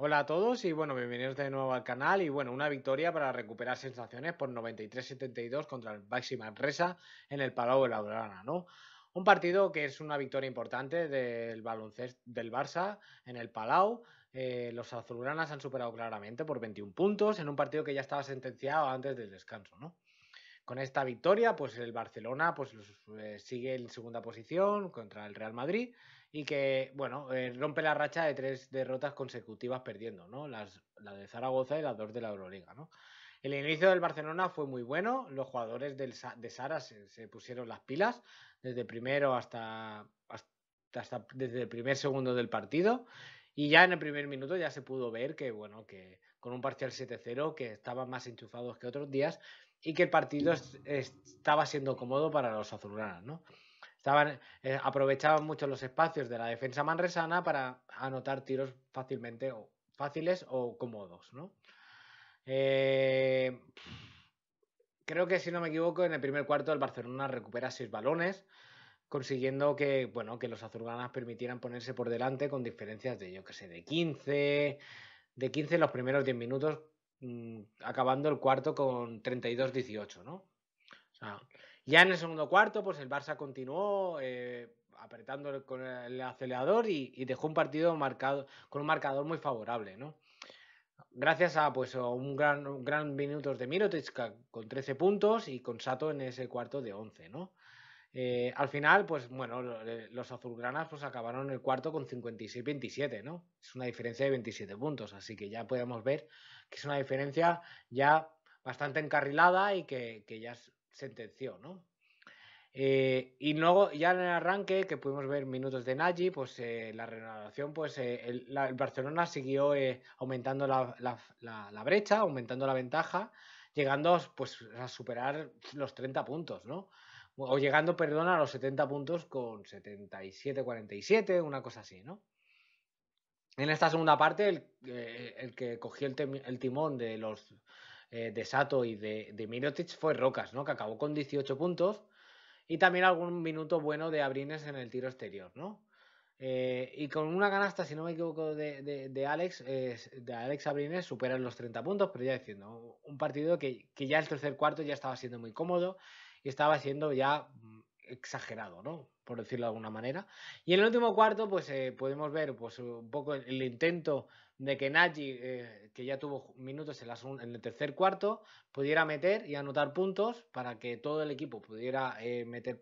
Hola a todos y bueno, bienvenidos de nuevo al canal y bueno, una victoria para recuperar sensaciones por 93-72 contra el Baxi Manresa en el Palau de la Urana, ¿no? Un partido que es una victoria importante del baloncesto del Barça en el Palau. Eh, los azulgranas han superado claramente por 21 puntos en un partido que ya estaba sentenciado antes del descanso, ¿no? Con esta victoria, pues el Barcelona pues, eh, sigue en segunda posición contra el Real Madrid y que, bueno, eh, rompe la racha de tres derrotas consecutivas perdiendo, ¿no? Las, la de Zaragoza y las dos de la Euroliga, ¿no? El inicio del Barcelona fue muy bueno, los jugadores de Sara se, pusieron las pilas desde primero hasta, desde el primer segundo del partido y ya en el primer minuto ya se pudo ver que, bueno, que con un parcial 7-0, que estaban más enchufados que otros días, y que el partido estaba siendo cómodo para los azulgranas, ¿no? Estaban, eh, aprovechaban mucho los espacios de la defensa manresana para anotar tiros fácilmente o fáciles o cómodos, ¿no? Eh, creo que si no me equivoco, en el primer cuarto el Barcelona recupera seis balones, consiguiendo que, bueno, que los azulgranas permitieran ponerse por delante con diferencias de, yo que sé, de 15, de 15 en los primeros 10 minutos, Mm, acabando el cuarto con 32-18, ¿no? ya en el segundo cuarto, pues el Barça continuó eh, apretando con el acelerador y, dejó un partido marcado con un marcador muy favorable, ¿no? Gracias a pues un gran, un gran minutos de Mirotic con 13 puntos y con Sato en ese cuarto de 11, ¿no? Eh, al final, pues bueno, eh, los azulgranas pues acabaron el cuarto con 56-27, ¿no? Es una diferencia de 27 puntos, así que ya podemos ver que es una diferencia ya bastante encarrilada y que, que ya sentenció, ¿no? Eh, y luego ya en el arranque, que pudimos ver minutos de Nagy, pues la renovación, pues el, Barcelona siguió aumentando la, la brecha, aumentando la ventaja, llegando pues a superar los 30 puntos, ¿no? o llegando, perdón, a los 70 puntos con 77-47, una cosa así, ¿no? En esta segunda parte, el, eh, el que cogió el, timón de los eh, de Sato y de, de Mirotic fue Rocas, ¿no? Que acabó con 18 puntos y también algún minuto bueno de Abrines en el tiro exterior, ¿no? Eh, y con una canasta, si no me equivoco, de, de, de Alex, de Alex Abrines, superan los 30 puntos, pero ya diciendo, un partido que, que, ya el tercer cuarto ya estaba siendo muy cómodo y estaba siendo ya mm, exagerado, ¿no? Por decirlo de alguna manera. Y en el último cuarto, pues eh, podemos ver pues, un poco el, intento de que Nagy, eh, que ya tuvo minutos en, en, el tercer cuarto, pudiera meter y anotar puntos para que todo el equipo pudiera meter,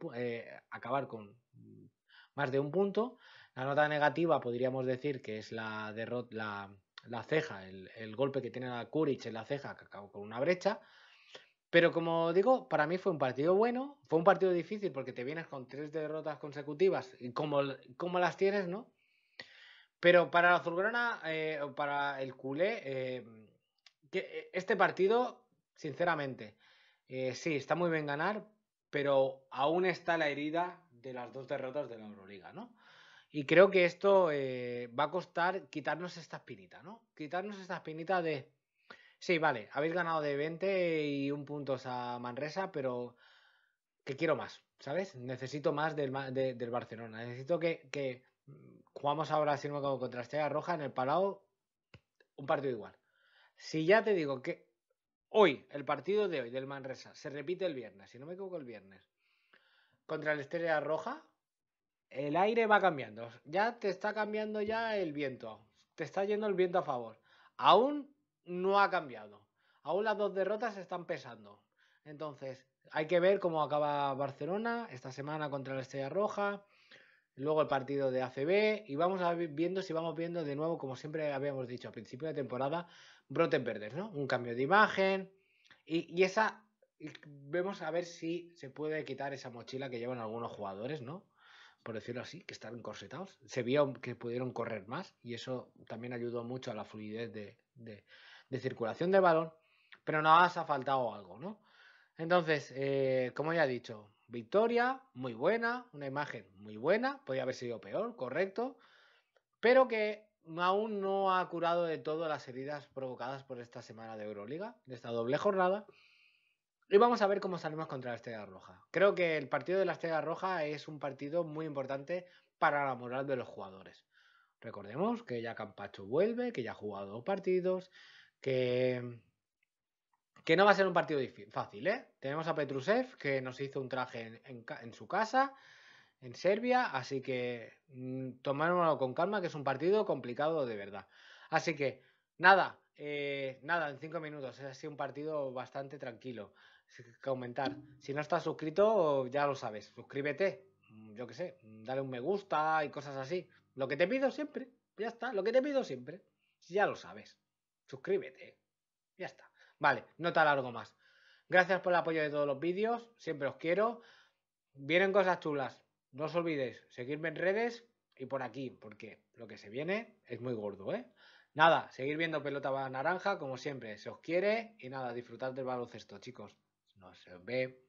acabar con mm, más de un punto. La nota negativa podríamos decir que es la, la, la ceja, el, golpe que tiene la Kuric en la ceja que acabó con una brecha. Pero como digo, para mí fue un partido bueno, fue un partido difícil porque te vienes con tres derrotas consecutivas y como, como las tienes, ¿no? Pero para la Azulgrana, eh, o para el culé, eh, eh, este partido, sinceramente, sí, está muy bien ganar, pero aún está la herida de las dos derrotas de la Euroliga, ¿no? Y creo que esto eh, va a costar quitarnos esta espinita, ¿no? Quitarnos esta espinita de, sí, vale, habéis ganado de 20 y un punto a Manresa, pero que quiero más, ¿sabes? Necesito más del, Barcelona. Necesito que, que, mm, jugamos ahora, si no me equivoco, contra Estrella Roja en el Palau, un partido igual. Si ya te digo que hoy, el partido de hoy del Manresa, se repite el viernes, si no me equivoco el viernes, contra el Estrella Roja, el aire va cambiando. Ya te está cambiando ya el viento. Te está yendo el viento a favor. Aún no ha cambiado. Aún las dos derrotas están pesando. Entonces, hay que ver cómo acaba Barcelona esta semana contra la Estrella Roja. Luego el partido de ACB. Y vamos a ver viendo si vamos viendo de nuevo, como siempre habíamos dicho a principio de temporada, brotes verdes, ¿no? Un cambio de imagen. y, esa. vemos a ver si se puede quitar esa mochila que llevan algunos jugadores, ¿no? por decirlo así, que estaban corsetados. Se vio que pudieron correr más y eso también ayudó mucho a la fluidez de, de, de circulación del balón, pero nada más ha faltado algo, ¿no? Entonces, eh, como ya he dicho, victoria muy buena, una imagen muy buena, podía haber sido peor, correcto, pero que aún no ha curado de todo las heridas provocadas por esta semana de Euroliga, de esta doble jornada, y vamos a ver cómo salimos contra la Estrella Roja. Creo que el partido de la Estrella Roja es un partido muy importante para la moral de los jugadores. Recordemos que ya Campacho vuelve, que ya ha jugado partidos, que, no va a ser un partido fácil. ¿eh? Tenemos a Petrusev, que nos hizo un traje en, su casa, en Serbia, así que tomémoslo tomármelo con calma, que es un partido complicado de verdad. Así que, nada, eh, nada, en cinco minutos, es así un partido bastante tranquilo comentar. Si no estás suscrito, ya lo sabes, suscríbete, yo qué sé, dale un me gusta y cosas así. Lo que te pido siempre, ya está, lo que te pido siempre, ya lo sabes, suscríbete, ya está. Vale, no te alargo más. Gracias por el apoyo de todos los vídeos, siempre os quiero. Vienen cosas chulas, no os olvidéis, seguirme en redes y por aquí, porque lo que se viene es muy gordo, ¿eh? Nada, seguir viendo pelota naranja como siempre, se os quiere y nada, disfrutar del baloncesto, chicos. myself, babe